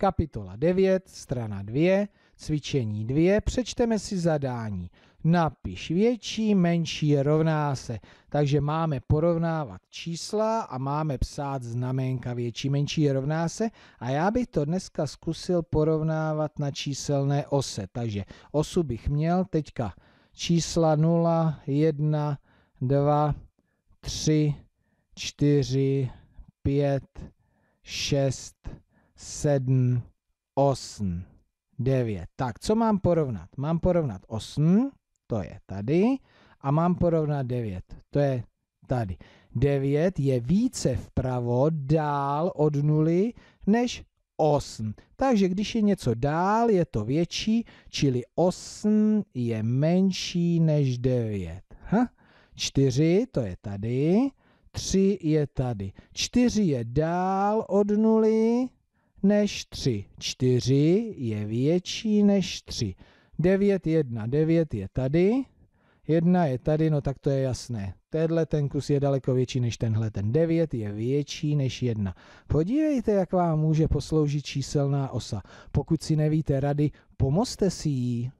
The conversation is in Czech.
Kapitola 9, strana 2, cvičení 2, přečteme si zadání. Napiš větší, menší rovná se. Takže máme porovnávat čísla a máme psát znamenka větší, menší rovná se. A já bych to dneska zkusil porovnávat na číselné ose. Takže osu bych měl teďka čísla 0, 1, 2, 3, 4, 5, 6, 7, 8, 9. Tak, co mám porovnat? Mám porovnat 8, to je tady, a mám porovnat 9, to je tady. 9 je více vpravo dál od nuly než 8. Takže když je něco dál, je to větší, čili 8 je menší než 9. Ha? 4 to je tady, 3 je tady, 4 je dál od nuly než 3. 4 je větší než 3. 9, 1, 9 je tady, 1 je tady, no tak to je jasné. Tenhle ten kus je daleko větší než tenhle ten. 9 je větší než 1. Podívejte, jak vám může posloužit číselná osa. Pokud si nevíte rady, pomozte si jí.